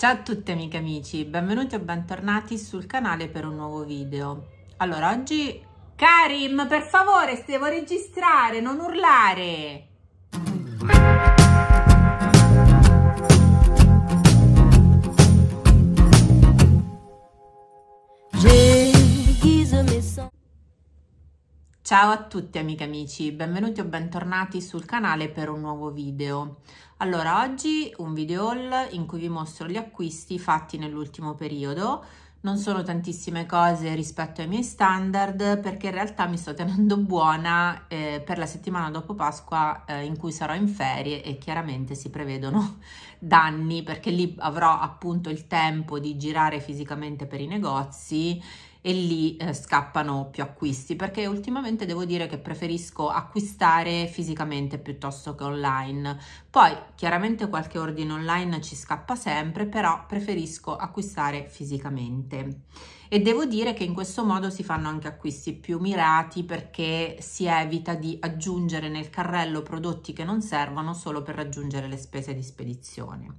Ciao a tutti amiche e amici, benvenuti o bentornati sul canale per un nuovo video. Allora, oggi... Karim, per favore, devo registrare, non urlare! Ciao a tutti amiche amici, benvenuti o bentornati sul canale per un nuovo video. Allora, oggi un video haul in cui vi mostro gli acquisti fatti nell'ultimo periodo. Non sono tantissime cose rispetto ai miei standard perché in realtà mi sto tenendo buona eh, per la settimana dopo Pasqua eh, in cui sarò in ferie e chiaramente si prevedono danni perché lì avrò appunto il tempo di girare fisicamente per i negozi e lì eh, scappano più acquisti perché ultimamente devo dire che preferisco acquistare fisicamente piuttosto che online poi chiaramente qualche ordine online ci scappa sempre però preferisco acquistare fisicamente e devo dire che in questo modo si fanno anche acquisti più mirati perché si evita di aggiungere nel carrello prodotti che non servono solo per raggiungere le spese di spedizione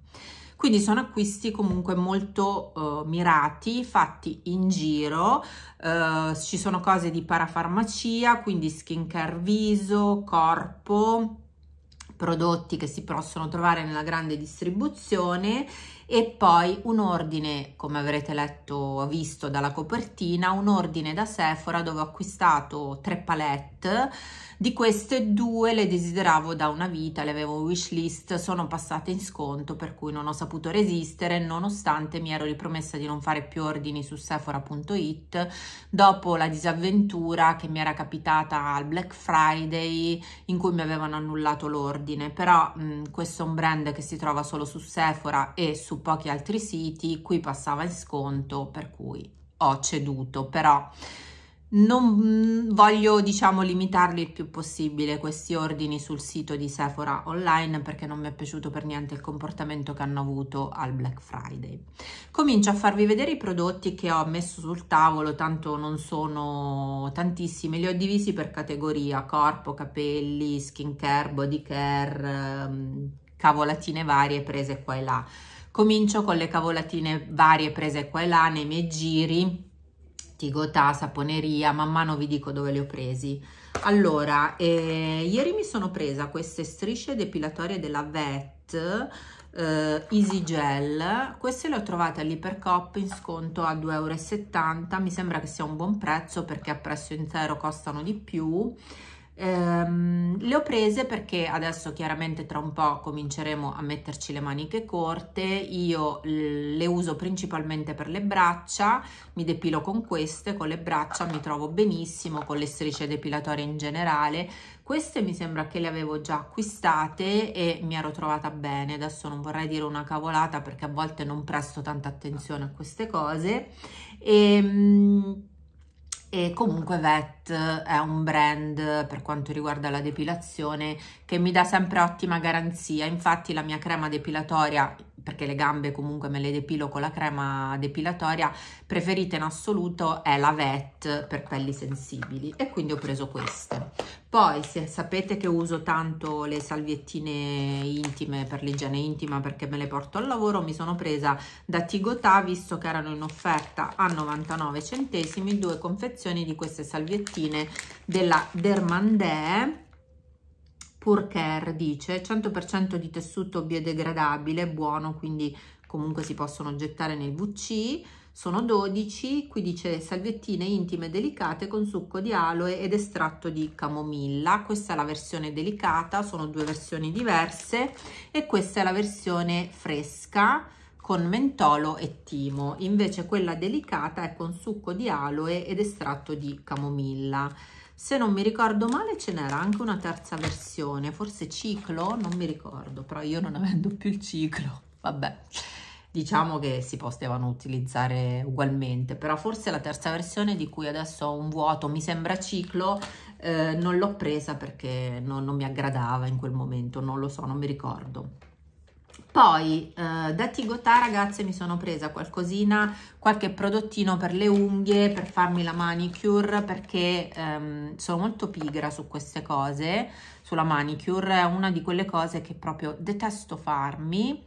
quindi sono acquisti comunque molto eh, mirati fatti in giro eh, ci sono cose di parafarmacia quindi skincare viso corpo prodotti che si possono trovare nella grande distribuzione e poi un ordine, come avrete letto o visto dalla copertina, un ordine da Sephora dove ho acquistato tre palette, di queste due le desideravo da una vita, le avevo wishlist, sono passate in sconto per cui non ho saputo resistere nonostante mi ero ripromessa di non fare più ordini su Sephora.it dopo la disavventura che mi era capitata al Black Friday in cui mi avevano annullato l'ordine, però mh, questo è un brand che si trova solo su Sephora e su pochi altri siti, qui passava in sconto, per cui ho ceduto, però non voglio diciamo limitarli il più possibile questi ordini sul sito di Sephora online perché non mi è piaciuto per niente il comportamento che hanno avuto al Black Friday comincio a farvi vedere i prodotti che ho messo sul tavolo tanto non sono tantissimi li ho divisi per categoria corpo, capelli, skin care, body care, ehm, cavolatine varie prese qua e là Comincio con le cavolatine varie prese qua e là nei miei giri, Tigotà, Saponeria, man mano vi dico dove le ho presi. Allora, eh, ieri mi sono presa queste strisce depilatorie della VET, eh, Easy Gel, queste le ho trovate all'Ipercop in sconto a 2,70 euro mi sembra che sia un buon prezzo perché a prezzo intero costano di più Ehm, le ho prese perché adesso chiaramente tra un po' cominceremo a metterci le maniche corte, io le uso principalmente per le braccia, mi depilo con queste, con le braccia mi trovo benissimo, con le strisce depilatorie in generale, queste mi sembra che le avevo già acquistate e mi ero trovata bene, adesso non vorrei dire una cavolata perché a volte non presto tanta attenzione a queste cose e, ehm, e comunque Vette è un brand per quanto riguarda la depilazione che mi dà sempre ottima garanzia, infatti la mia crema depilatoria perché le gambe comunque me le depilo con la crema depilatoria, preferita in assoluto è la VET per pelli sensibili e quindi ho preso queste. Poi se sapete che uso tanto le salviettine intime per l'igiene intima perché me le porto al lavoro, mi sono presa da Tigotà, visto che erano in offerta a 99 centesimi, due confezioni di queste salviettine patatine della Dermandè. Purcare dice 100% di tessuto biodegradabile, buono, quindi comunque si possono gettare nel VC. Sono 12, qui dice salviettine intime delicate con succo di aloe ed estratto di camomilla. Questa è la versione delicata, sono due versioni diverse e questa è la versione fresca con mentolo e timo, invece quella delicata è con succo di aloe ed estratto di camomilla. Se non mi ricordo male ce n'era anche una terza versione, forse ciclo, non mi ricordo, però io non avendo più il ciclo, vabbè, diciamo che si potevano utilizzare ugualmente, però forse la terza versione di cui adesso ho un vuoto, mi sembra ciclo, eh, non l'ho presa perché non, non mi aggradava in quel momento, non lo so, non mi ricordo. Poi eh, da Tigotà ragazze mi sono presa qualcosina, qualche prodottino per le unghie, per farmi la manicure perché ehm, sono molto pigra su queste cose, sulla manicure è una di quelle cose che proprio detesto farmi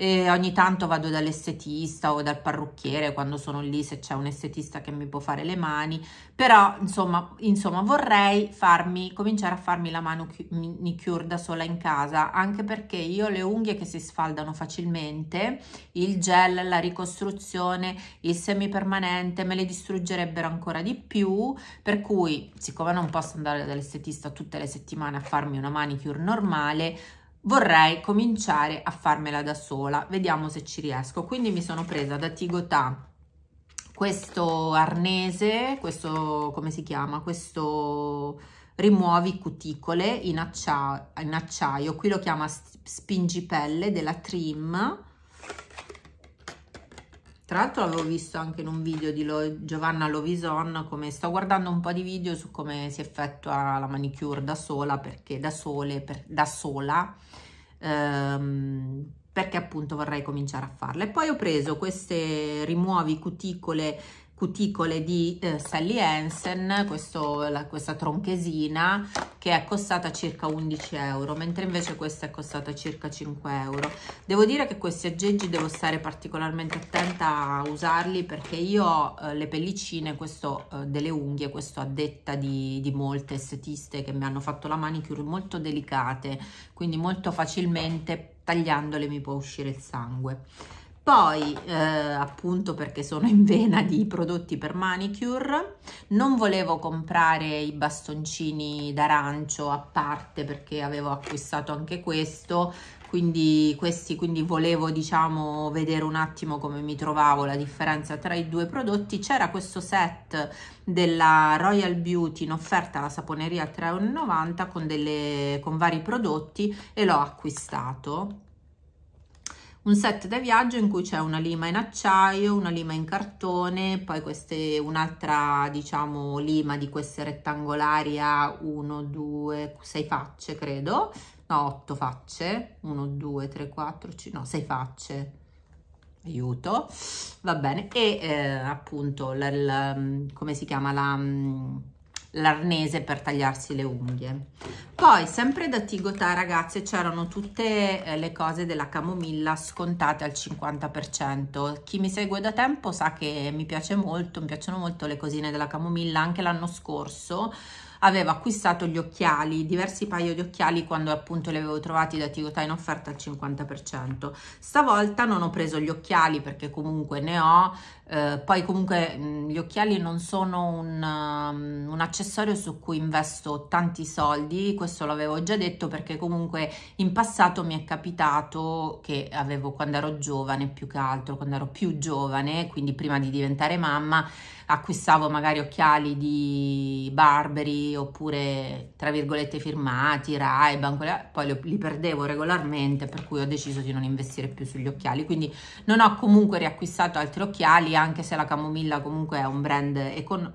e ogni tanto vado dall'estetista o dal parrucchiere quando sono lì se c'è un estetista che mi può fare le mani, però insomma, insomma vorrei farmi, cominciare a farmi la manicure da sola in casa, anche perché io le unghie che si sfaldano facilmente, il gel, la ricostruzione, il semipermanente me le distruggerebbero ancora di più, per cui siccome non posso andare dall'estetista tutte le settimane a farmi una manicure normale, vorrei cominciare a farmela da sola vediamo se ci riesco quindi mi sono presa da Tigotà questo arnese questo come si chiama questo rimuovi cuticole in acciaio, in acciaio. qui lo chiama spingipelle della trim tra l'altro l'avevo visto anche in un video di Lo Giovanna Lovison come sto guardando un po' di video su come si effettua la manicure da sola perché da sole per, da sola ehm, perché appunto vorrei cominciare a farla e poi ho preso queste rimuovi cuticole cuticole di eh, Sally Hansen, questo, la, questa tronchesina che è costata circa 11 euro, mentre invece questa è costata circa 5 euro. Devo dire che questi aggeggi devo stare particolarmente attenta a usarli perché io ho eh, le pellicine questo, eh, delle unghie, questo a detta di, di molte estetiste che mi hanno fatto la manicure molto delicate, quindi molto facilmente tagliandole mi può uscire il sangue. Poi, eh, appunto perché sono in vena di prodotti per manicure, non volevo comprare i bastoncini d'arancio a parte perché avevo acquistato anche questo, quindi questi quindi volevo diciamo vedere un attimo come mi trovavo la differenza tra i due prodotti c'era questo set della Royal Beauty in offerta alla saponeria 3,90 con, con vari prodotti e l'ho acquistato un set da viaggio in cui c'è una lima in acciaio, una lima in cartone, poi un'altra diciamo lima di queste rettangolari a 1, 2, 6 facce credo, no 8 facce, 1, 2, 3, 4, 5, no 6 facce, aiuto, va bene, e eh, appunto l, l, come si chiama la mm, l'arnese per tagliarsi le unghie. Poi sempre da Tigotà ragazze c'erano tutte eh, le cose della camomilla scontate al 50%. Chi mi segue da tempo sa che mi piace molto, mi piacciono molto le cosine della camomilla, anche l'anno scorso avevo acquistato gli occhiali, diversi paio di occhiali quando appunto li avevo trovati da Tigotà in offerta al 50%. Stavolta non ho preso gli occhiali perché comunque ne ho, eh, poi comunque mh, mm, gli occhiali non sono un, um, un, accessorio su cui investo tanti soldi, questo l'avevo già detto perché comunque in passato mi è capitato che avevo quando ero giovane più che altro, quando ero più giovane, quindi prima di diventare mamma, acquistavo magari occhiali di Barberi oppure tra virgolette firmati, Ray-Ban, poi li, li perdevo regolarmente per cui ho deciso di non investire più sugli occhiali, quindi non ho comunque riacquistato altri occhiali anche se la camomilla comunque è un brand econ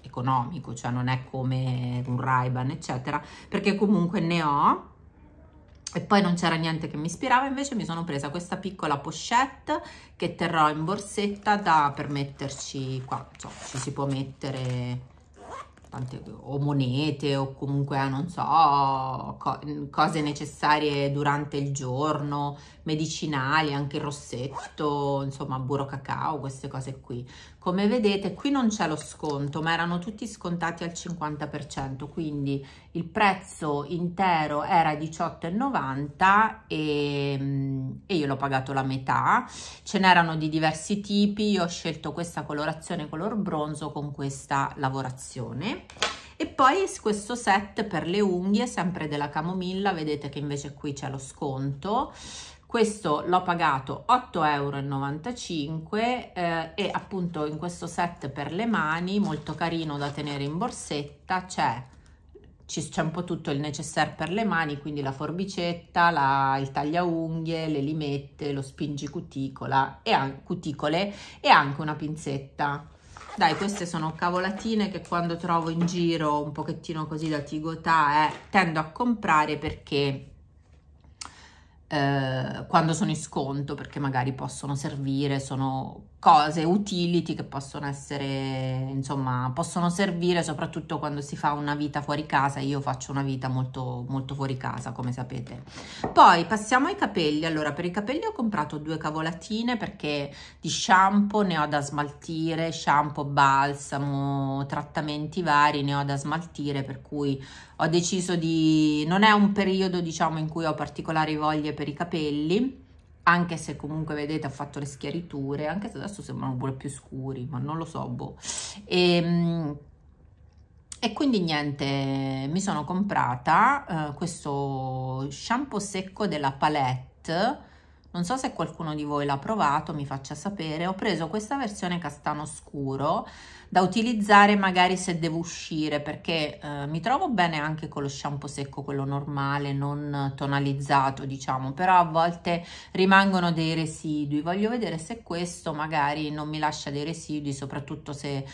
economico, cioè non è come un Raiban, eccetera, perché comunque ne ho e poi non c'era niente che mi ispirava, invece mi sono presa questa piccola pochette che terrò in borsetta da per metterci qua, cioè ci si può mettere tante, o monete o comunque, eh, non so, co cose necessarie durante il giorno, medicinali, anche il rossetto, insomma, burro cacao, queste cose qui. Come vedete qui non c'è lo sconto, ma erano tutti scontati al 50%, quindi il prezzo intero era 18,90 e, mm, e io l'ho pagato la metà. Ce n'erano di diversi tipi, io ho scelto questa colorazione color bronzo con questa lavorazione e poi questo set per le unghie sempre della camomilla vedete che invece qui c'è lo sconto questo l'ho pagato 8,95 euro eh, e appunto in questo set per le mani molto carino da tenere in borsetta c'è un po' tutto il necessaire per le mani, quindi la forbicetta, la, il tagliaunghie, le limette, lo spingicuticola e, cuticole, e anche una pinzetta. Dai, queste sono cavolatine che quando trovo in giro un pochettino così da tigotà eh, tendo a comprare perché eh, quando sono in sconto, perché magari possono servire, sono cose, utility che possono essere, insomma, possono servire soprattutto quando si fa una vita fuori casa. Io faccio una vita molto, molto fuori casa, come sapete. Poi passiamo ai capelli. Allora, per i capelli ho comprato due cavolatine perché di shampoo ne ho da smaltire, shampoo, balsamo, trattamenti vari ne ho da smaltire, per cui ho deciso di... non è un periodo, diciamo, in cui ho particolari voglie per i capelli, anche se comunque vedete ho fatto le schiariture, anche se adesso sembrano pure più scuri, ma non lo so, boh. E, ehm, e quindi niente, mi sono comprata eh, questo shampoo secco della Palette non so se qualcuno di voi l'ha provato, mi faccia sapere, ho preso questa versione castano scuro da utilizzare magari se devo uscire perché eh, mi trovo bene anche con lo shampoo secco, quello normale, non tonalizzato diciamo, però a volte rimangono dei residui, voglio vedere se questo magari non mi lascia dei residui, soprattutto se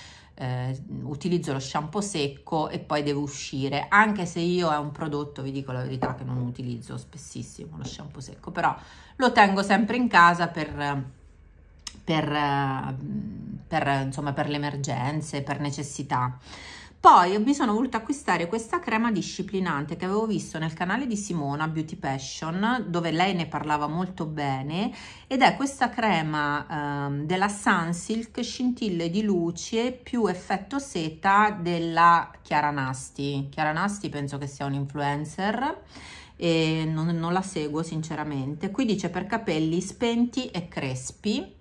eh, utilizzo lo shampoo secco e poi devo uscire, anche se io è un prodotto, vi dico la verità, che non utilizzo spessissimo lo shampoo secco, però lo tengo sempre in casa per, per, eh, per, insomma, per le emergenze, per necessità. Poi mi sono voluta acquistare questa crema disciplinante che avevo visto nel canale di Simona Beauty Passion dove lei ne parlava molto bene ed è questa crema ehm, della Sunsilk scintille di luce più effetto seta della Chiara Nasti. Chiara Nasti penso che sia un influencer e non, non la seguo sinceramente. Qui dice per capelli spenti e crespi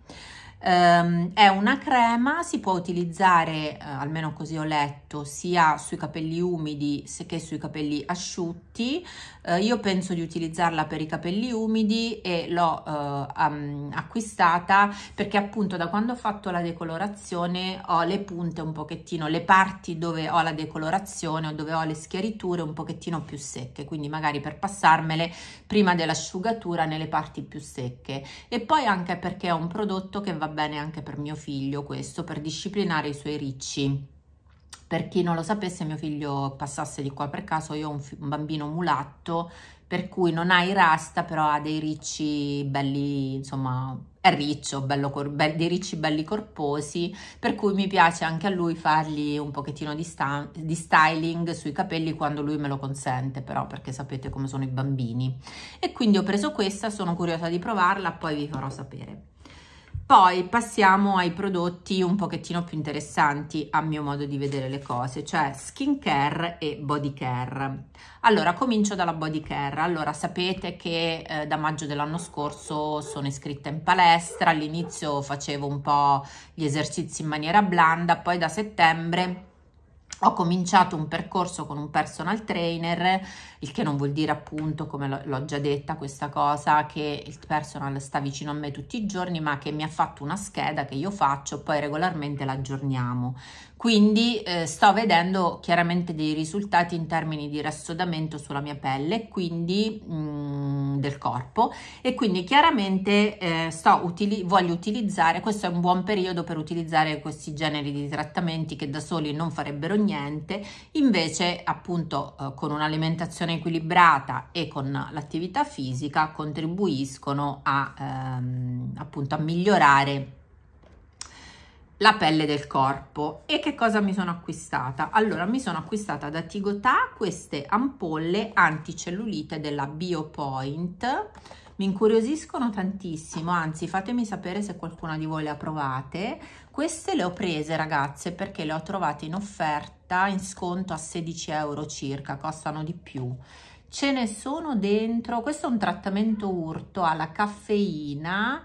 Um, è una crema, si può utilizzare, eh, almeno così ho letto, sia sui capelli umidi che sui capelli asciutti. Uh, io penso di utilizzarla per i capelli umidi e l'ho uh, um, acquistata perché appunto da quando ho fatto la decolorazione ho le punte un pochettino, le parti dove ho la decolorazione o dove ho le schiariture un pochettino più secche, quindi magari per passarmele prima dell'asciugatura nelle parti più secche. E poi anche perché è un prodotto che va bene anche per mio figlio questo, per disciplinare i suoi ricci. Per chi non lo sapesse, mio figlio passasse di qua per caso, io ho un, un bambino mulatto, per cui non ha i rasta, però ha dei ricci belli, insomma, è riccio, bello, be dei ricci belli corposi, per cui mi piace anche a lui fargli un pochettino di, di, styling sui capelli quando lui me lo consente, però perché sapete come sono i bambini. E quindi ho preso questa, sono curiosa di provarla, poi vi farò sapere. Poi passiamo ai prodotti un pochettino più interessanti a mio modo di vedere le cose, cioè skin care e body care. Allora, comincio dalla body care. Allora, sapete che eh, da maggio dell'anno scorso sono iscritta in palestra, all'inizio facevo un po' gli esercizi in maniera blanda, poi da settembre ho cominciato un percorso con un personal trainer il che non vuol dire appunto, come l'ho già detta questa cosa, che il personal sta vicino a me tutti i giorni, ma che mi ha fatto una scheda che io faccio, poi regolarmente la aggiorniamo. Quindi eh, sto vedendo chiaramente dei risultati in termini di rassodamento sulla mia pelle, quindi mh, mm, del corpo e quindi chiaramente eh, sto utili voglio utilizzare, questo è un buon periodo per utilizzare questi generi di trattamenti che da soli non farebbero niente, invece appunto eh, con un'alimentazione alimentazione equilibrata e con l'attività fisica contribuiscono a, ehm, appunto a migliorare la pelle del corpo e che cosa mi sono acquistata allora mi sono acquistata da Tigotà queste ampolle anticellulite della BioPoint mi incuriosiscono tantissimo anzi fatemi sapere se qualcuna di voi le ha provate queste le ho prese ragazze perché le ho trovate in offerta coperta in sconto a 16 euro circa, costano di più. Ce ne sono dentro, questo è un trattamento urto alla caffeina,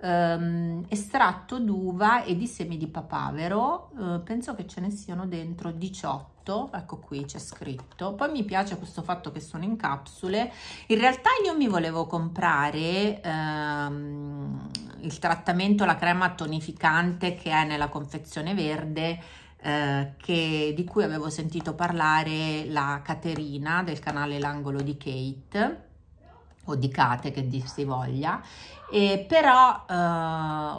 ehm, estratto d'uva e di semi di papavero, eh, penso che ce ne siano dentro 18 ecco qui c'è scritto poi mi piace questo fatto che sono in capsule in realtà io mi volevo comprare ehm, il trattamento la crema tonificante che è nella confezione verde eh, che, di cui avevo sentito parlare la Caterina del canale L'Angolo di Kate o di Kate che dir si voglia, e però eh,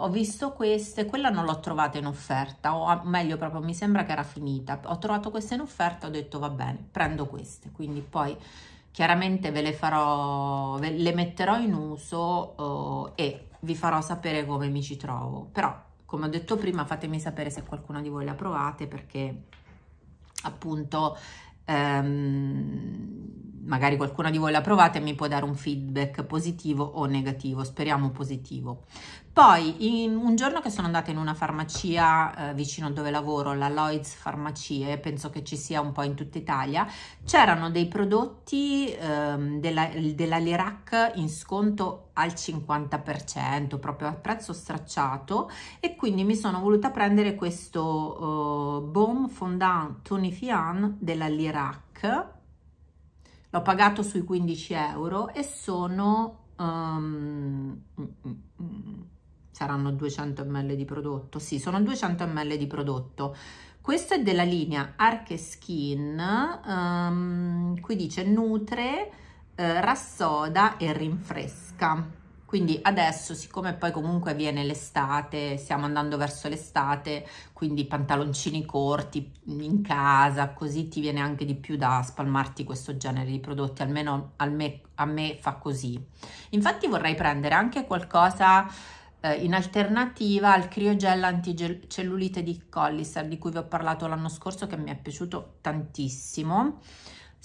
ho visto queste, quella non l'ho trovata in offerta, o meglio proprio mi sembra che era finita, ho trovato questa in offerta, ho detto va bene, prendo queste, quindi poi chiaramente ve le farò, ve le metterò in uso eh, e vi farò sapere come mi ci trovo, però come ho detto prima fatemi sapere se qualcuno di voi la provate perché appunto ehm, magari qualcuno di voi l'ha provata e mi può dare un feedback positivo o negativo, speriamo positivo. Poi in, un giorno che sono andata in una farmacia eh, vicino dove lavoro, la Lloyds Farmacie, penso che ci sia un po' in tutta Italia, c'erano dei prodotti ehm, della, della Lirac in sconto al 50%, proprio a prezzo stracciato e quindi mi sono voluta prendere questo eh, Baume Fondant Tonifiant della Lirac l'ho pagato sui 15 euro e sono um, saranno 200 ml di prodotto sì sono 200 ml di prodotto questo è della linea Arche Skin um, ehm, qui dice nutre eh, rassoda e rinfresca quindi adesso siccome poi comunque viene l'estate stiamo andando verso l'estate quindi pantaloncini corti in casa così ti viene anche di più da spalmarti questo genere di prodotti almeno al me, a me fa così infatti vorrei prendere anche qualcosa eh, in alternativa al criogel anticellulite di Collister di cui vi ho parlato l'anno scorso che mi è piaciuto tantissimo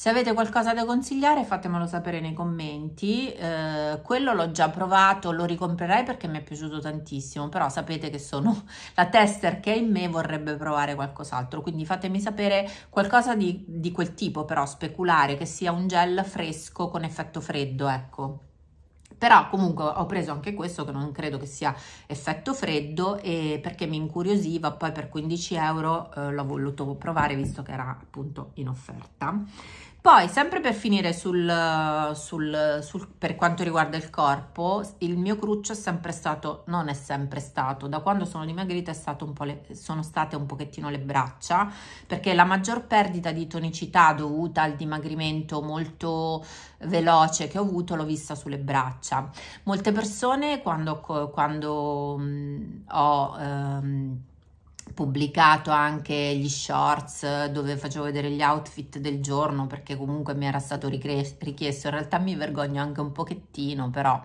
se avete qualcosa da consigliare fatemelo sapere nei commenti, eh, quello l'ho già provato, lo ricomprerei perché mi è piaciuto tantissimo, però sapete che sono la tester che è in me vorrebbe provare qualcos'altro, quindi fatemi sapere qualcosa di, di, quel tipo però, speculare, che sia un gel fresco con effetto freddo, ecco. Però comunque ho preso anche questo che non credo che sia effetto freddo e perché mi incuriosiva, poi per 15 euro eh, l'ho voluto provare visto che era appunto in offerta. Poi, sempre per finire sul, sul, sul, per quanto riguarda il corpo, il mio cruccio è sempre stato, non è sempre stato, da quando sono dimagrita le, sono state un pochettino le braccia, perché la maggior perdita di tonicità dovuta al dimagrimento molto veloce che ho avuto l'ho vista sulle braccia. Molte persone quando, quando mh, mm, ho... Ehm, pubblicato anche gli shorts dove facevo vedere gli outfit del giorno perché comunque mi era stato richiesto, in realtà mi vergogno anche un pochettino però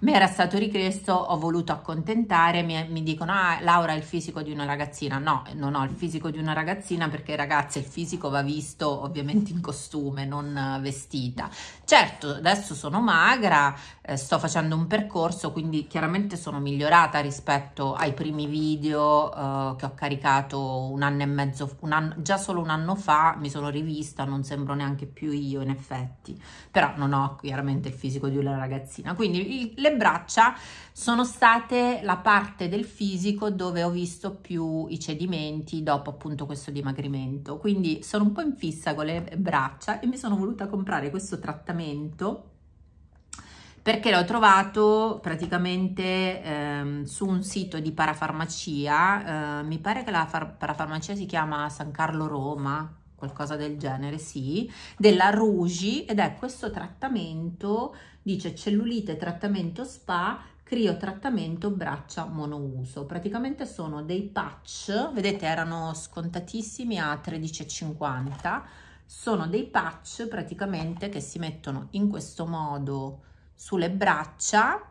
mi era stato richiesto, ho voluto accontentare, mi, mi dicono ah Laura ha il fisico di una ragazzina, no non ho il fisico di una ragazzina perché ragazze il fisico va visto ovviamente in costume, non vestita, certo adesso sono magra, eh, sto facendo un percorso quindi chiaramente sono migliorata rispetto ai primi video eh, che ho caricato un anno e mezzo, anno, già solo un anno fa mi sono rivista, non sembro neanche più io in effetti, però non ho chiaramente il fisico di una ragazzina, quindi il, le braccia sono state la parte del fisico dove ho visto più i cedimenti dopo appunto questo dimagrimento. Quindi sono un po' in fissa con le braccia e mi sono voluta comprare questo trattamento perché l'ho trovato praticamente ehm, su un sito di parafarmacia, eh, mi pare che la parafarmacia si chiama San Carlo Roma, qualcosa del genere, sì, della Rougi ed è questo trattamento, dice cellulite trattamento spa, crio trattamento braccia monouso. Praticamente sono dei patch, vedete erano scontatissimi a 13,50, sono dei patch praticamente che si mettono in questo modo sulle braccia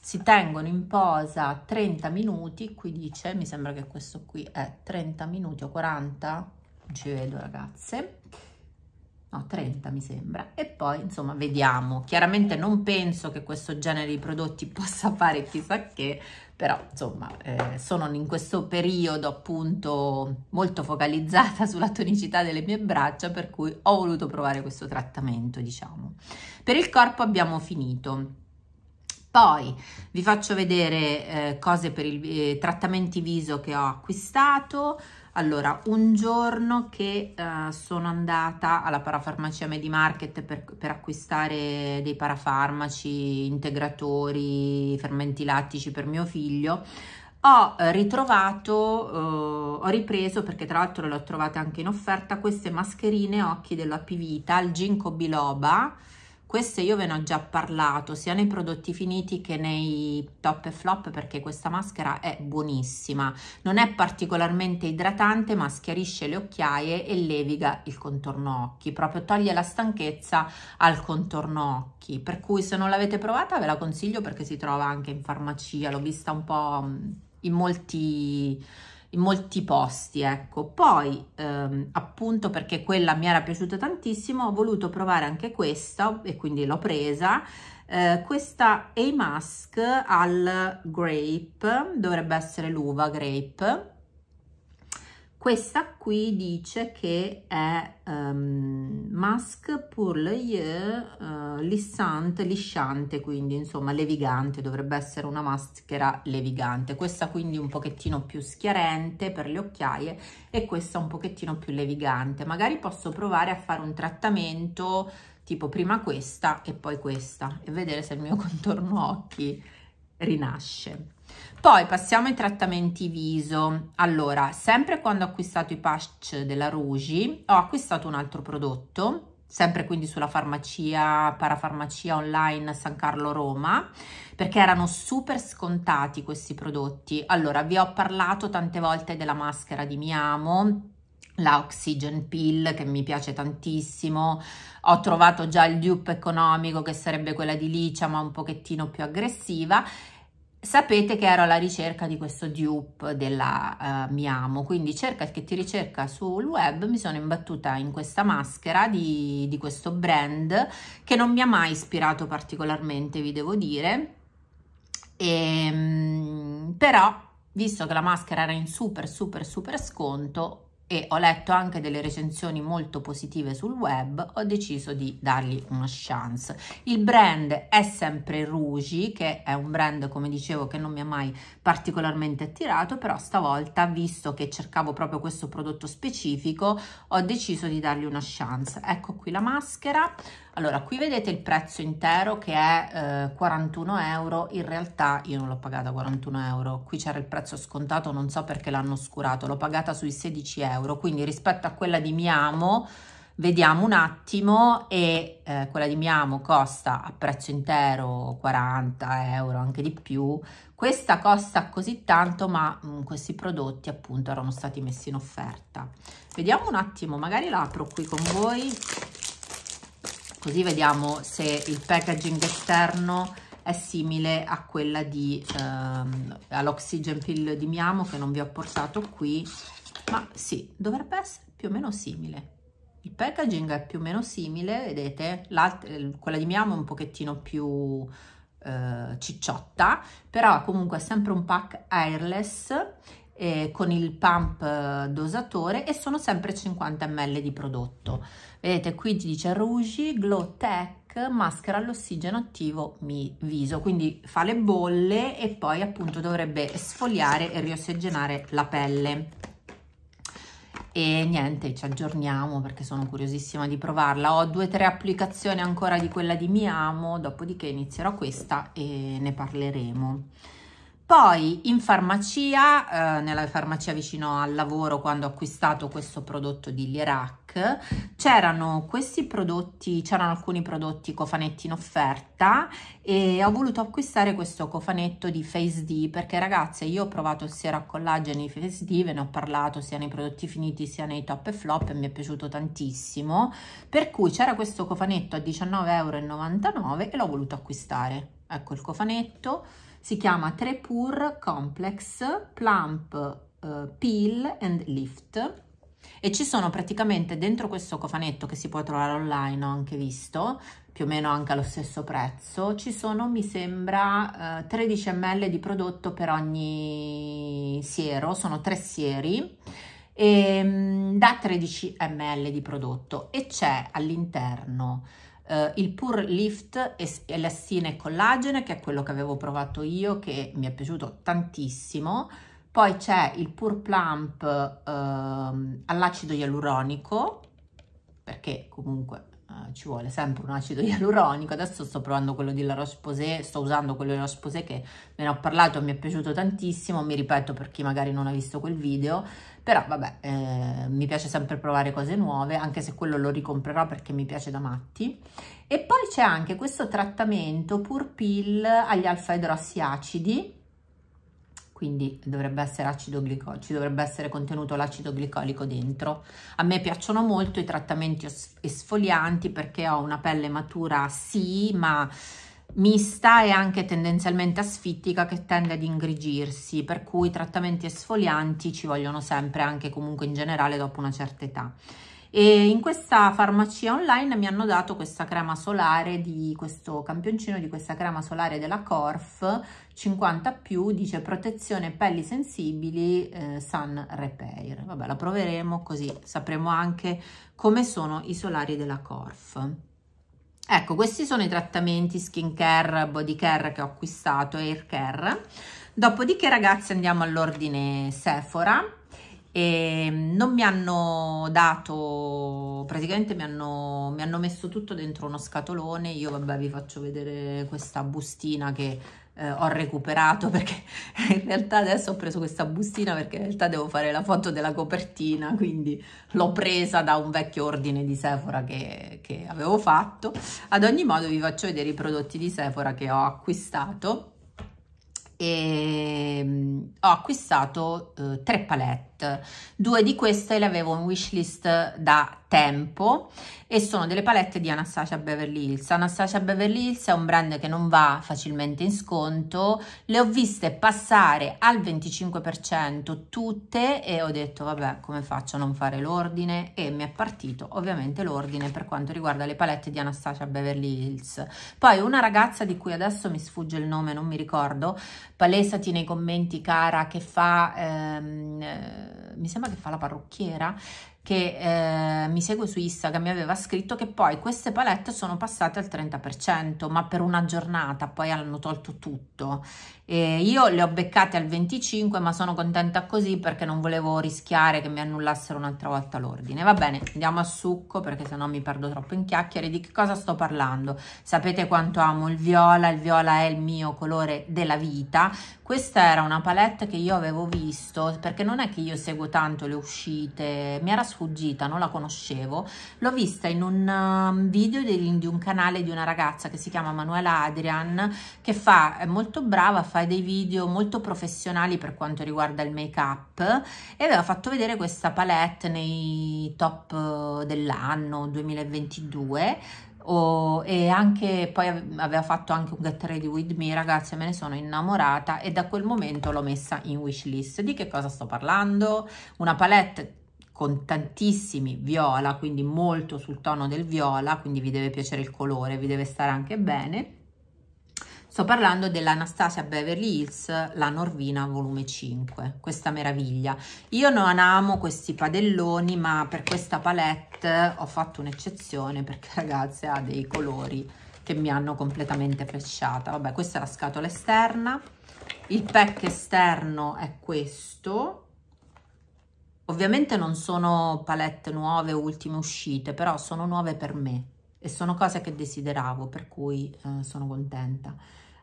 si tengono in posa 30 minuti, qui dice, mi sembra che questo qui è 30 minuti o 40, ci vedo ragazze no 30 mi sembra e poi insomma vediamo chiaramente non penso che questo genere di prodotti possa fare chissà che però insomma eh, sono in questo periodo appunto molto focalizzata sulla tonicità delle mie braccia per cui ho voluto provare questo trattamento diciamo per il corpo abbiamo finito poi vi faccio vedere eh, cose per i eh, trattamenti viso che ho acquistato. Allora, un giorno che eh, sono andata alla parafarmacia Medimarket per, per acquistare dei parafarmaci, integratori, fermenti lattici per mio figlio, ho eh, ritrovato, eh, ho ripreso perché tra l'altro le ho trovate anche in offerta, queste mascherine occhi dell'Apivita al ginkgo biloba queste io ve ne ho già parlato sia nei prodotti finiti che nei top e flop perché questa maschera è buonissima non è particolarmente idratante ma schiarisce le occhiaie e leviga il contorno occhi proprio toglie la stanchezza al contorno occhi per cui se non l'avete provata ve la consiglio perché si trova anche in farmacia l'ho vista un po' mm, in molti in molti posti, ecco. Poi, ehm, appunto perché quella mi era piaciuta tantissimo, ho voluto provare anche questa e quindi l'ho presa. Eh, questa è mask al grape, dovrebbe essere l'uva grape questa qui dice che è um, ehm, masque pour le yeux, uh, eh, lissante, lisciante, quindi insomma levigante, dovrebbe essere una maschera levigante. Questa quindi un pochettino più schiarente per le occhiaie e questa un pochettino più levigante. Magari posso provare a fare un trattamento tipo prima questa e poi questa e vedere se il mio contorno occhi rinasce. Poi passiamo ai trattamenti viso. Allora, sempre quando ho acquistato i patch della Rougi, ho acquistato un altro prodotto, sempre quindi sulla farmacia, parafarmacia online San Carlo Roma, perché erano super scontati questi prodotti. Allora, vi ho parlato tante volte della maschera di Miamo, la Oxygen Pill che mi piace tantissimo, ho trovato già il dupe economico che sarebbe quella di Licia ma un pochettino più aggressiva Sapete che ero alla ricerca di questo dupe della uh, Miamo, quindi cerca che ti ricerca sul web, mi sono imbattuta in questa maschera di, di questo brand che non mi ha mai ispirato particolarmente, vi devo dire, e, ehm, però visto che la maschera era in super super super sconto e ho letto anche delle recensioni molto positive sul web, ho deciso di dargli una chance. Il brand è sempre Rougi, che è un brand, come dicevo, che non mi ha mai particolarmente attirato, però stavolta, visto che cercavo proprio questo prodotto specifico, ho deciso di dargli una chance. Ecco qui la maschera. Allora, qui vedete il prezzo intero che è eh, 41 euro, in realtà io non l'ho pagata 41 euro, qui c'era il prezzo scontato, non so perché l'hanno oscurato, l'ho pagata sui 16 euro, quindi rispetto a quella di Miamo, vediamo un attimo e eh, quella di Miamo costa a prezzo intero 40 euro, anche di più, questa costa così tanto ma mh, mm, questi prodotti appunto erano stati messi in offerta. Vediamo un attimo, magari l'apro qui con voi così vediamo se il packaging esterno è simile a quella di ehm, all'oxygen pill di Miamo che non vi ho portato qui ma sì dovrebbe essere più o meno simile il packaging è più o meno simile vedete eh, quella di Miamo è un pochettino più eh, cicciotta però comunque è sempre un pack airless eh, con il pump eh, dosatore e sono sempre 50 ml di prodotto. Vedete qui dice Rougi Glow Tech maschera all'ossigeno attivo mi viso, quindi fa le bolle e poi appunto dovrebbe sfogliare e riossigenare la pelle. E niente, ci aggiorniamo perché sono curiosissima di provarla. Ho due o tre applicazioni ancora di quella di Miamo, dopodiché inizierò questa e ne parleremo. Poi in farmacia, eh, nella farmacia vicino al lavoro, quando ho acquistato questo prodotto di Lirac, c'erano questi prodotti, c'erano alcuni prodotti cofanetti in offerta e ho voluto acquistare questo cofanetto di Face D perché ragazze io ho provato sia a collageni Face D, ve ne ho parlato sia nei prodotti finiti sia nei top e flop e mi è piaciuto tantissimo, per cui c'era questo cofanetto a 19,99 euro e l'ho voluto acquistare. Ecco il cofanetto si chiama Trepur Complex Plump uh, Peel and Lift e ci sono praticamente dentro questo cofanetto che si può trovare online, ho anche visto, più o meno anche allo stesso prezzo, ci sono mi sembra uh, 13 ml di prodotto per ogni siero, sono tre sieri e, ehm, da 13 ml di prodotto e c'è all'interno eh, il Pure Lift Elassina e Collagene, che è quello che avevo provato io, che mi è piaciuto tantissimo. Poi c'è il Pure Plump eh, all'acido ialuronico, perché comunque ci vuole sempre un acido ialuronico, adesso sto provando quello di La Roche-Posay, sto usando quello di La Roche-Posay che me ne ho parlato, mi è piaciuto tantissimo, mi ripeto per chi magari non ha visto quel video, però vabbè, eh, mi piace sempre provare cose nuove, anche se quello lo ricomprerò perché mi piace da matti. E poi c'è anche questo trattamento Purpil agli alfa-idrossi acidi, quindi dovrebbe essere acido glicolico, ci dovrebbe essere contenuto l'acido glicolico dentro. A me piacciono molto i trattamenti esfolianti perché ho una pelle matura sì, ma mista e anche tendenzialmente asfittica che tende ad ingrigirsi, per cui i trattamenti esfolianti ci vogliono sempre anche comunque in generale dopo una certa età e in questa farmacia online mi hanno dato questa crema solare di questo campioncino di questa crema solare della Corf 50 più dice protezione pelli sensibili eh, sun repair vabbè la proveremo così sapremo anche come sono i solari della Corf ecco questi sono i trattamenti skin care body care che ho acquistato hair care dopodiché ragazzi andiamo all'ordine Sephora e mm, non mi hanno dato, praticamente mi hanno, mi hanno messo tutto dentro uno scatolone, io vabbè vi faccio vedere questa bustina che eh, ho recuperato perché in realtà adesso ho preso questa bustina perché in realtà devo fare la foto della copertina, quindi l'ho presa da un vecchio ordine di Sephora che, che avevo fatto. Ad ogni modo vi faccio vedere i prodotti di Sephora che ho acquistato e mm, ho acquistato eh, tre palette Due di queste le avevo in wishlist da tempo e sono delle palette di Anastasia Beverly Hills. Anastasia Beverly Hills è un brand che non va facilmente in sconto, le ho viste passare al 25% tutte e ho detto vabbè come faccio a non fare l'ordine e mi è partito ovviamente l'ordine per quanto riguarda le palette di Anastasia Beverly Hills. Poi una ragazza di cui adesso mi sfugge il nome, non mi ricordo, palesati nei commenti cara che fa... Ehm, mi sembra che fa la parrucchiera che eh, mi segue su Instagram mi aveva scritto che poi queste palette sono passate al 30% ma per una giornata poi hanno tolto tutto e io le ho beccate al 25% ma sono contenta così perché non volevo rischiare che mi annullassero un'altra volta l'ordine va bene andiamo a succo perché sennò mi perdo troppo in chiacchiere di che cosa sto parlando sapete quanto amo il viola il viola è il mio colore della vita questa era una palette che io avevo visto perché non è che io seguo tanto le uscite mi era sfuggita sfuggita, non la conoscevo, l'ho vista in un um, video di, di, un canale di una ragazza che si chiama Manuela Adrian, che fa, è molto brava, fa dei video molto professionali per quanto riguarda il make-up e aveva fatto vedere questa palette nei top uh, dell'anno 2022 Oh, e anche poi aveva fatto anche un get ready with me ragazzi me ne sono innamorata e da quel momento l'ho messa in wishlist di che cosa sto parlando una palette con tantissimi viola, quindi molto sul tono del viola, quindi vi deve piacere il colore, vi deve stare anche bene. Sto parlando dell'Anastasia Beverly Hills, la Norvina volume 5, questa meraviglia. Io non amo questi padelloni, ma per questa palette ho fatto un'eccezione perché ragazze ha dei colori che mi hanno completamente flesciata. Vabbè, questa è la scatola esterna, il pack esterno è questo, Ovviamente non sono palette nuove, ultime uscite, però sono nuove per me e sono cose che desideravo, per cui eh, sono contenta.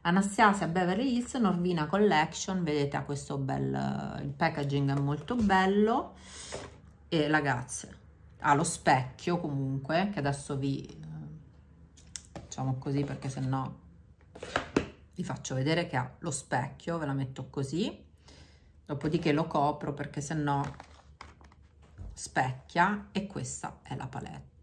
Anastasia Beverly Hills Norvina Collection, vedete ha questo bel, il packaging è molto bello e ragazze ha lo specchio comunque che adesso vi eh, facciamo così perché sennò vi faccio vedere che ha lo specchio, ve la metto così, dopodiché lo copro perché sennò specchia e questa è la palette.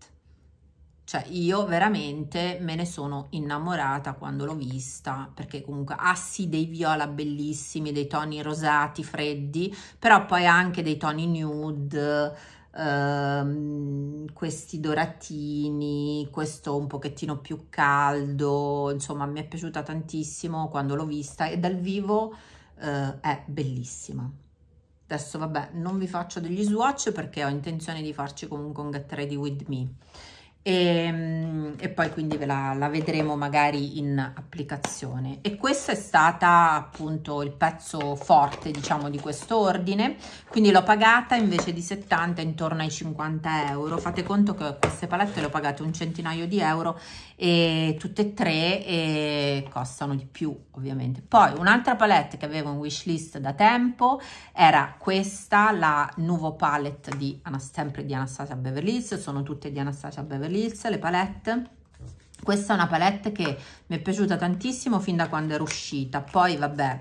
Cioè io veramente me ne sono innamorata quando l'ho vista, perché comunque ha sì dei viola bellissimi, dei toni rosati, freddi, però poi anche dei toni nude, ehm, questi doratini, questo un pochettino più caldo, insomma mi è piaciuta tantissimo quando l'ho vista e dal vivo eh, è bellissima adesso vabbè non vi faccio degli swatch perché ho intenzione di farci comunque un get ready with me e, ehm, e, poi quindi ve la, la, vedremo magari in applicazione e questo è stato appunto il pezzo forte diciamo di questo ordine quindi l'ho pagata invece di 70 intorno ai 50 euro fate conto che queste palette le ho pagate un centinaio di euro e tutte e tre e costano di più ovviamente poi un'altra palette che avevo in wishlist da tempo era questa la nuovo palette di Anas di Anastasia Beverly Hills sono tutte di Anastasia Beverly dell'Ilz, le palette. Questa è una palette che mi è piaciuta tantissimo fin da quando era uscita. Poi, vabbè,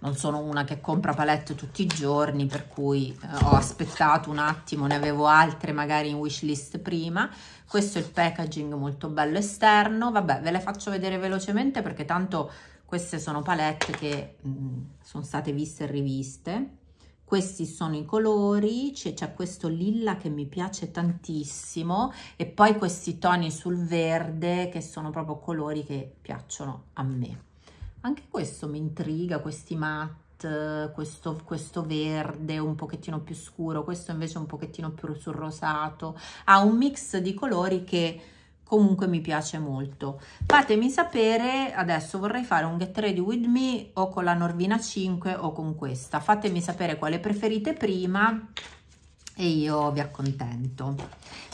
non sono una che compra palette tutti i giorni, per cui eh, ho aspettato un attimo, ne avevo altre magari in wishlist prima. Questo è il packaging molto bello esterno. Vabbè, ve le faccio vedere velocemente perché tanto queste sono palette che mh, mm, sono state viste e riviste questi sono i colori, c'è questo lilla che mi piace tantissimo e poi questi toni sul verde che sono proprio colori che piacciono a me. Anche questo mi intriga, questi matte, questo, questo verde un pochettino più scuro, questo invece un pochettino più sul rosato. Ha un mix di colori che comunque mi piace molto fatemi sapere adesso vorrei fare un get ready with me o con la norvina 5 o con questa fatemi sapere quale preferite prima e io vi accontento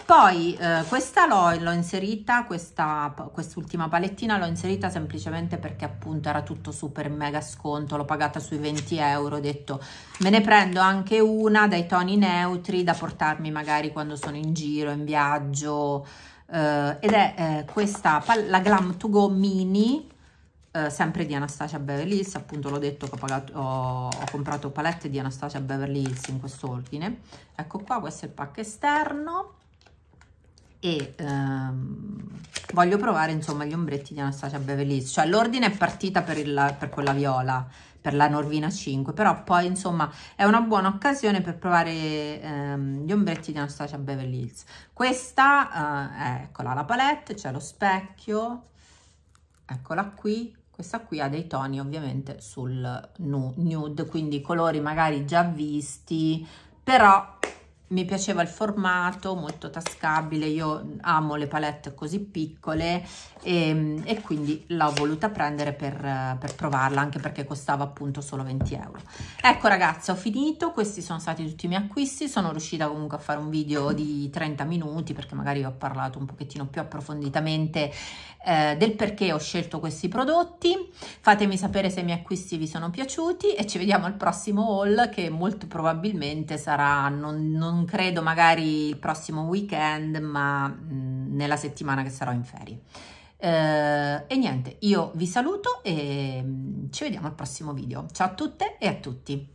poi eh, questa l'ho inserita questa quest'ultima palettina l'ho inserita semplicemente perché appunto era tutto super mega sconto l'ho pagata sui 20 euro ho detto me ne prendo anche una dai toni neutri da portarmi magari quando sono in giro in viaggio eh, ed è eh, questa la Glam to Go Mini eh, sempre di Anastasia Beverly Hills, appunto l'ho detto che ho, pagato, ho, ho, comprato palette di Anastasia Beverly Hills in questo ordine. Ecco qua, questo è il pack esterno e ehm, voglio provare insomma gli ombretti di Anastasia Beverly Hills, cioè l'ordine è partita per, il, per quella viola, per la Norvina 5 però poi insomma è una buona occasione per provare ehm, gli ombretti di Anastasia Beverly Hills questa eh, eccola la palette c'è lo specchio eccola qui questa qui ha dei toni ovviamente sul nude quindi colori magari già visti però mi piaceva il formato, molto tascabile, io amo le palette così piccole e, ehm, e quindi l'ho voluta prendere per, per, provarla, anche perché costava appunto solo 20 euro. Ecco ragazzi, ho finito, questi sono stati tutti i miei acquisti, sono riuscita comunque a fare un video di 30 minuti perché magari ho parlato un pochettino più approfonditamente eh, del perché ho scelto questi prodotti, fatemi sapere se i miei acquisti vi sono piaciuti e ci vediamo al prossimo haul che molto probabilmente sarà... non, non non credo magari il prossimo weekend, ma mm, nella settimana che sarò in ferie. Eh, e niente, io vi saluto e mm, ci vediamo al prossimo video. Ciao a tutte e a tutti!